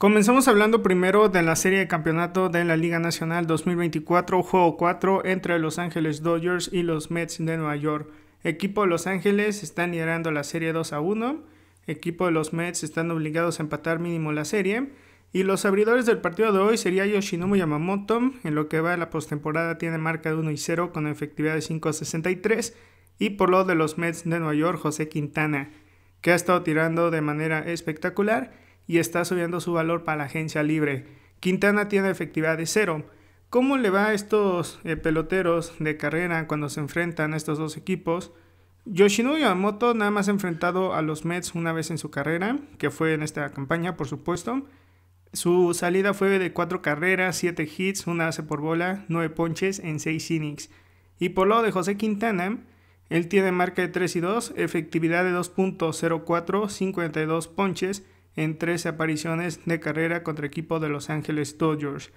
Comenzamos hablando primero de la serie de campeonato de la Liga Nacional 2024, juego 4 entre Los Ángeles Dodgers y los Mets de Nueva York. Equipo de Los Ángeles están liderando la serie 2 a 1. Equipo de los Mets están obligados a empatar mínimo la serie. Y los abridores del partido de hoy sería Yoshinobu Yamamoto. En lo que va a la postemporada tiene marca de 1 y 0 con efectividad de a 63. Y por lo de los Mets de Nueva York, José Quintana, que ha estado tirando de manera espectacular y está subiendo su valor para la agencia libre. Quintana tiene efectividad de cero. ¿Cómo le va a estos eh, peloteros de carrera cuando se enfrentan a estos dos equipos? Yoshinobu Yamamoto nada más ha enfrentado a los Mets una vez en su carrera, que fue en esta campaña, por supuesto. Su salida fue de cuatro carreras, siete hits, una base por bola, nueve ponches en 6 innings. Y por lo de José Quintana, él tiene marca de 3 y 2, efectividad de 2.04, 52 ponches en 13 apariciones de carrera contra equipo de Los Ángeles Dodgers.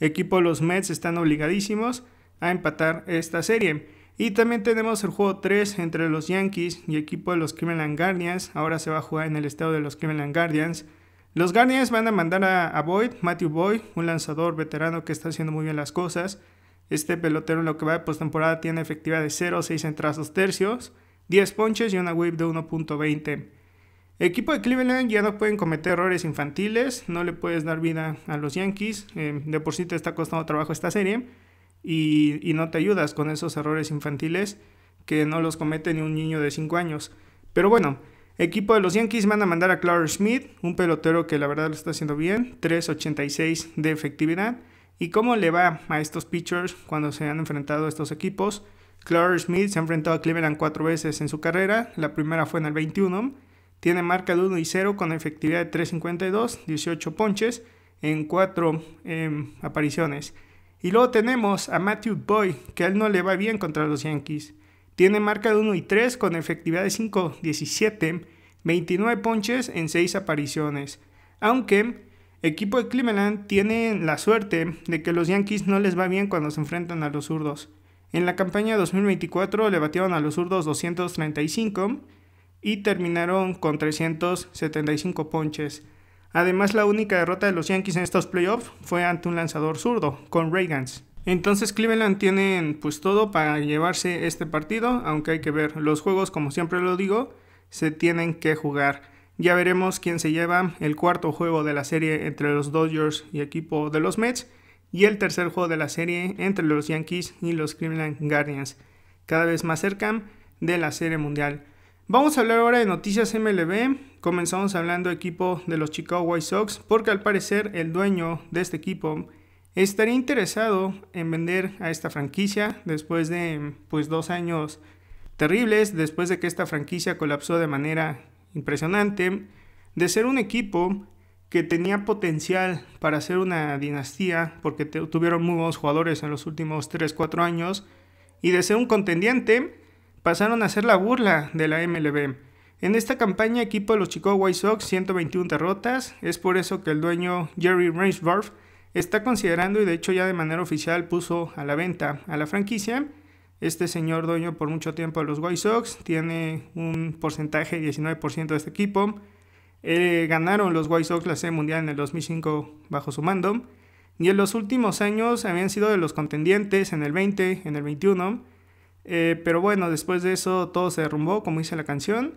Equipo de los Mets están obligadísimos a empatar esta serie. Y también tenemos el juego 3 entre los Yankees y equipo de los Cleveland Guardians. Ahora se va a jugar en el estado de los Cleveland Guardians. Los Guardians van a mandar a, Boyd, Matthew Boyd, un lanzador veterano que está haciendo muy bien las cosas. Este pelotero en lo que va de postemporada tiene efectividad de 0, 6 en tercios, 10 ponches y una whip de 1.20. Equipo de Cleveland ya no pueden cometer errores infantiles, no le puedes dar vida a los Yankees, eh, de por sí te está costando trabajo esta serie y, no te ayudas con esos errores infantiles que no los comete ni un niño de 5 años. Pero bueno, equipo de los Yankees van a mandar a Clark Smith, un pelotero que la verdad lo está haciendo bien, 3.86 de efectividad. ¿Y cómo le va a estos pitchers cuando se han enfrentado a estos equipos? Clark Smith se ha enfrentado a Cleveland cuatro veces en su carrera, la primera fue en el 21 tiene marca de 1 y 0 con efectividad de 3.52, 18 ponches en 4 em, apariciones. Y luego tenemos a Matthew Boy, que a él no le va bien contra los Yankees. Tiene marca de 1 y 3 con efectividad de 5.17, 29 ponches en 6 apariciones. Aunque equipo de Cleveland tiene la suerte de que los Yankees no les va bien cuando se enfrentan a los zurdos. En la campaña 2024 le batieron a los zurdos 235 y terminaron con 375 ponches. Además, la única derrota de los Yankees en estos playoffs fue ante un lanzador zurdo, con Reagans. Entonces Cleveland tienen pues todo para llevarse este partido, aunque hay que ver los juegos, como siempre lo digo, se tienen que jugar. Ya veremos quién se lleva el cuarto juego de la serie entre los Dodgers y equipo de los Mets y el tercer juego de la serie entre los Yankees y los Cleveland Guardians, cada vez más cerca de la serie mundial. Vamos a hablar ahora de noticias MLB. Comenzamos hablando del equipo de los Chicago White Sox, porque al parecer el dueño de este equipo estaría interesado en vender a esta franquicia después de pues dos años terribles, después de que esta franquicia colapsó de manera impresionante, de ser un equipo que tenía potencial para ser una dinastía, porque tuvieron muy buenos jugadores en los últimos 3-4 años, y de ser un contendiente pasaron a ser la burla de la MLB. En esta campaña equipo de los Chicago White Sox 121 derrotas, es por eso que el dueño Jerry Reinsdorf está considerando y de hecho ya de manera oficial puso a la venta a la franquicia. Este señor dueño por mucho tiempo de los White Sox tiene un porcentaje 19% de este equipo. Eh, ganaron los White Sox la Serie Mundial en el 2005 bajo su mando y en los últimos años habían sido de los contendientes en el 20, en el 21 eh, pero bueno, después de eso todo se derrumbó, como dice la canción,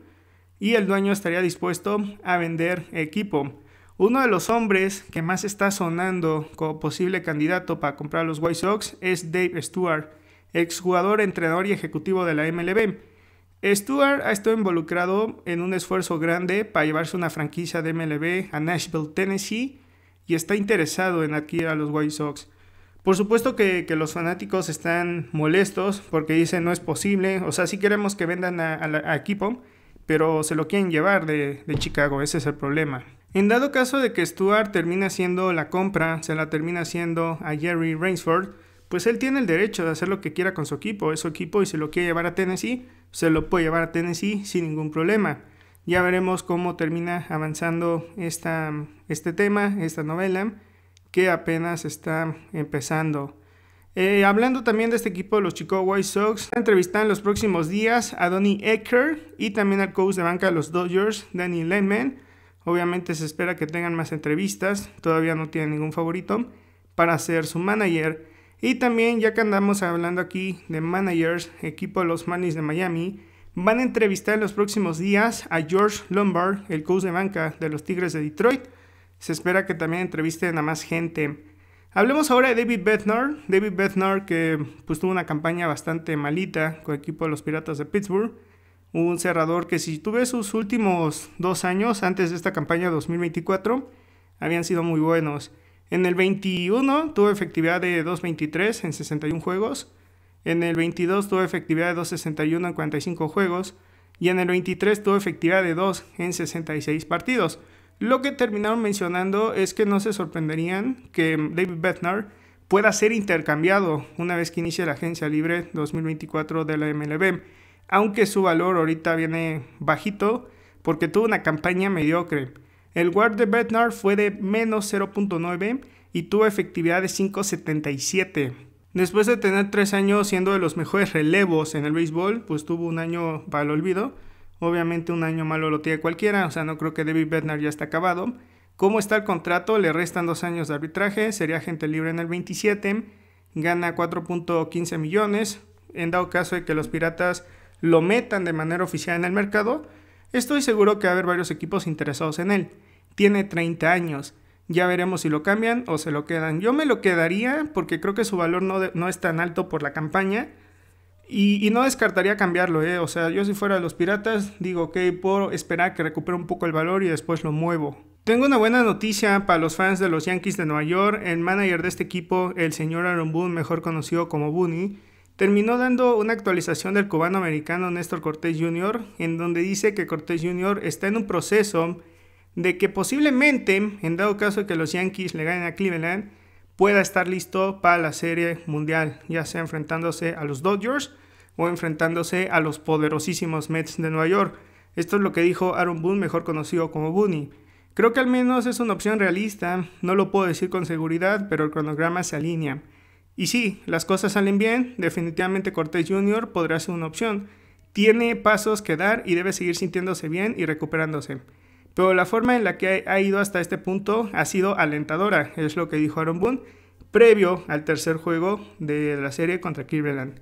y el dueño estaría dispuesto a vender equipo. Uno de los hombres que más está sonando como posible candidato para comprar a los White Sox es Dave Stewart, exjugador, entrenador y ejecutivo de la MLB. Stewart ha estado involucrado en un esfuerzo grande para llevarse una franquicia de MLB a Nashville, Tennessee, y está interesado en adquirir a los White Sox. Por supuesto que, los fanáticos están molestos porque dicen no es posible. O sea, sí queremos que vendan a, equipo pero se lo quieren llevar de, Chicago. Ese es el problema. En dado caso de que Stuart termina haciendo la compra, se la termina haciendo a Jerry Rainsford, pues él tiene el derecho de hacer lo que quiera con su equipo. Es su equipo y se lo quiere llevar a Tennessee, se lo puede llevar a Tennessee sin ningún problema. Ya veremos cómo termina avanzando esta, este tema, esta novela que apenas está empezando. Eh, hablando también de este equipo de los Chicago White Sox, entrevistar en los próximos días a Donnie Ecker y también al coach de banca de los Dodgers, Danny Lehman. Obviamente se espera que tengan más entrevistas, todavía no tienen ningún favorito para ser su manager. Y también, ya que andamos hablando aquí de managers, equipo de los Marlins de Miami, van a entrevistar en los próximos días a George Lombard, el coach de banca de los Tigres de Detroit. Se espera que también entrevisten a más gente. Hablemos ahora de David Bednar. David Bednar que pues, tuvo una campaña bastante malita con el equipo de los Piratas de Pittsburgh. Un cerrador que si tuve sus últimos dos años antes de esta campaña 2024 habían sido muy buenos. En el 21 tuvo efectividad de 2.23 en 61 juegos. En el 22 tuvo efectividad de 2.61 en 45 juegos. Y en el 23 tuvo efectividad de 2 en 66 partidos. Lo que terminaron mencionando es que no se sorprenderían que David Bednar pueda ser intercambiado una vez que inicie la agencia libre 2024 de la MLB, aunque su valor ahorita viene bajito porque tuvo una campaña mediocre. El guard de Bednar fue de menos 0.9 y tuvo efectividad de 5.77. Después de tener tres años siendo de los mejores relevos en el béisbol, pues tuvo un año para el olvido Obviamente un año malo lo tiene cualquiera, o sea, no creo que David Bednar ya está acabado. ¿Cómo está el contrato? Le restan dos años de arbitraje, sería agente libre en el 27, gana 4.15 millones. En dado caso de que los piratas lo metan de manera oficial en el mercado, estoy seguro que va a haber varios equipos interesados en él. Tiene 30 años. Ya veremos si lo cambian o se lo quedan. Yo me lo quedaría porque creo que su valor no, no es tan alto por la campaña. Y, no descartaría cambiarlo, ¿eh? O sea, yo si fuera de los piratas, digo, ok, por esperar que recupere un poco el valor y después lo muevo. Tengo una buena noticia para los fans de los Yankees de Nueva York. El manager de este equipo, el señor Aaron Boone, mejor conocido como Booney, terminó dando una actualización del cubano americano Néstor Cortés Jr., en donde dice que Cortés Jr. está en un proceso de que posiblemente, en dado caso de que los Yankees le ganen a Cleveland, pueda estar listo para la serie mundial, ya sea enfrentándose a los Dodgers o enfrentándose a los poderosísimos Mets de Nueva York. Esto es lo que dijo Aaron Boone, mejor conocido como Booney. Creo que al menos es una opción realista, no lo puedo decir con seguridad, pero el cronograma se alinea. Y sí, las cosas salen bien, definitivamente Cortés Jr. podrá ser una opción. Tiene pasos que dar y debe seguir sintiéndose bien y recuperándose. Pero la forma en la que ha ido hasta este punto ha sido alentadora, es lo que dijo Aaron Boone previo al tercer juego de la serie contra Cleveland.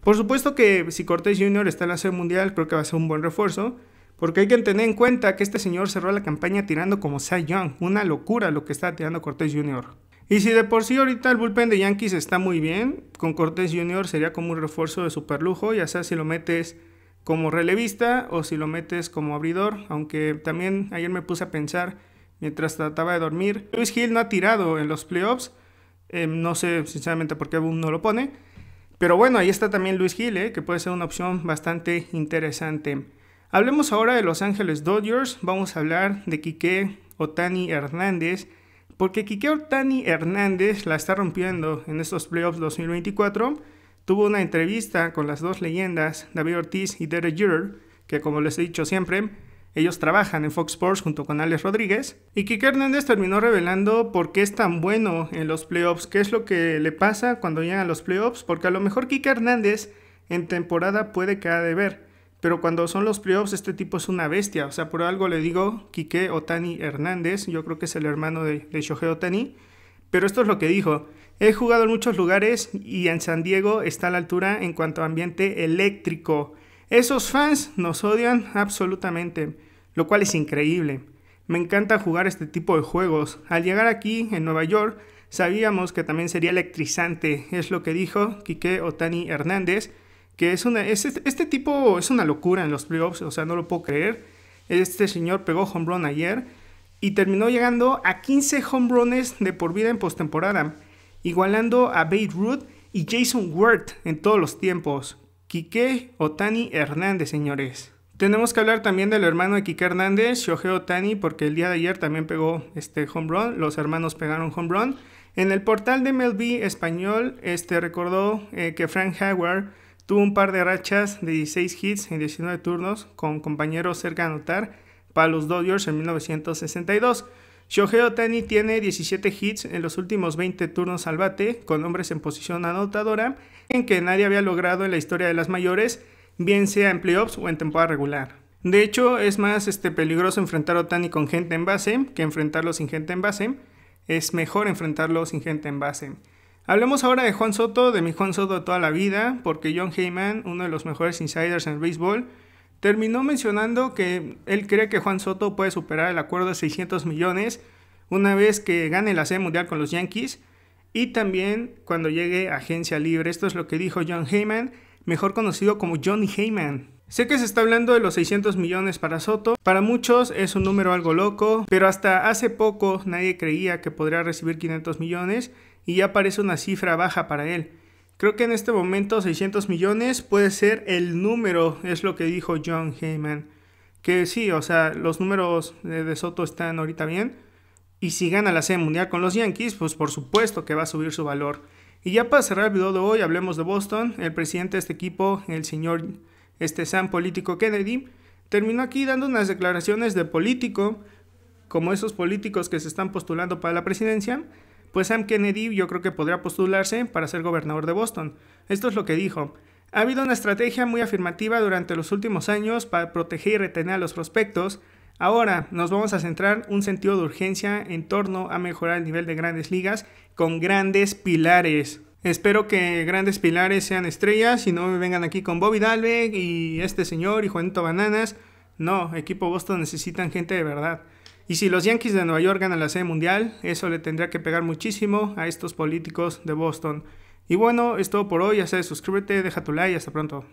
Por supuesto que si Cortés Jr. está en la serie mundial, creo que va a ser un buen refuerzo, porque hay que tener en cuenta que este señor cerró la campaña tirando como Cy Young, una locura lo que está tirando Cortés Jr. Y si de por sí ahorita el bullpen de Yankees está muy bien, con Cortés Jr. sería como un refuerzo de superlujo, ya sea si lo metes como relevista o si lo metes como abridor, aunque también ayer me puse a pensar mientras trataba de dormir. Luis Gil no ha tirado en los playoffs, em, no sé sinceramente por qué aún no lo pone, pero bueno, ahí está también Luis Gil, eh, que puede ser una opción bastante interesante. Hablemos ahora de Los Ángeles Dodgers, vamos a hablar de Quique Otani Hernández, porque Quique Otani Hernández la está rompiendo en estos playoffs 2024 tuvo una entrevista con las dos leyendas, David Ortiz y Derek Jeter, que como les he dicho siempre, ellos trabajan en Fox Sports junto con Alex Rodríguez. Y Kike Hernández terminó revelando por qué es tan bueno en los playoffs, qué es lo que le pasa cuando llegan a los playoffs, porque a lo mejor Kike Hernández en temporada puede quedar de ver. Pero cuando son los playoffs, este tipo es una bestia. O sea, por algo le digo Kike Otani Hernández. Yo creo que es el hermano de, de Shohei Otani. Pero esto es lo que dijo. He jugado en muchos lugares y en San Diego está a la altura en cuanto a ambiente eléctrico. Esos fans nos odian absolutamente, lo cual es increíble. Me encanta jugar este tipo de juegos. Al llegar aquí, en Nueva York, sabíamos que también sería electrizante. Es lo que dijo Quique Otani Hernández, que es una, este, este tipo es una locura en los playoffs, o sea, no lo puedo creer. Este señor pegó home run ayer y terminó llegando a 15 home runs de por vida en postemporada igualando a Ruth y Jason Worth en todos los tiempos. Quique Otani Hernández, señores. Tenemos que hablar también del hermano de Quique Hernández, Shohei Otani, porque el día de ayer también pegó este home run, los hermanos pegaron home run. En el portal de MLB español este, recordó eh, que Frank Howard tuvo un par de rachas de 16 hits en 19 turnos con compañeros cerca de anotar para los Dodgers en 1962. Shohei Otani tiene 17 hits en los últimos 20 turnos al bate, con hombres en posición anotadora, en que nadie había logrado en la historia de las mayores, bien sea en playoffs o en temporada regular. De hecho, es más este, peligroso enfrentar a Otani con gente en base que enfrentarlo sin gente en base. Es mejor enfrentarlo sin gente en base. Hablemos ahora de Juan Soto, de mi Juan Soto toda la vida, porque John Heyman, uno de los mejores insiders en el béisbol, terminó mencionando que él cree que Juan Soto puede superar el acuerdo de 600 millones una vez que gane la serie mundial con los Yankees y también cuando llegue a agencia libre. Esto es lo que dijo John Heyman, mejor conocido como Johnny Heyman. Sé que se está hablando de los 600 millones para Soto, para muchos es un número algo loco, pero hasta hace poco nadie creía que podría recibir 500 millones y ya parece una cifra baja para él. Creo que en este momento 600 millones puede ser el número, es lo que dijo John Heyman. Que sí, o sea, los números de Soto están ahorita bien. Y si gana la Serie Mundial con los Yankees, pues por supuesto que va a subir su valor. Y ya para cerrar el video de hoy, hablemos de Boston. El presidente de este equipo, el señor este Sam Político Kennedy, terminó aquí dando unas declaraciones de político, como esos políticos que se están postulando para la presidencia, pues Sam Kennedy yo creo que podría postularse para ser gobernador de Boston. Esto es lo que dijo. Ha habido una estrategia muy afirmativa durante los últimos años para proteger y retener a los prospectos. Ahora nos vamos a centrar un sentido de urgencia en torno a mejorar el nivel de grandes ligas con grandes pilares. Espero que grandes pilares sean estrellas y no me vengan aquí con Bobby Dalbeck y este señor y Juanito Bananas. No, equipo Boston necesitan gente de verdad. Y si los Yankees de Nueva York ganan la Serie Mundial, eso le tendría que pegar muchísimo a estos políticos de Boston. Y bueno, es todo por hoy, ya sabes, suscríbete, deja tu like y hasta pronto.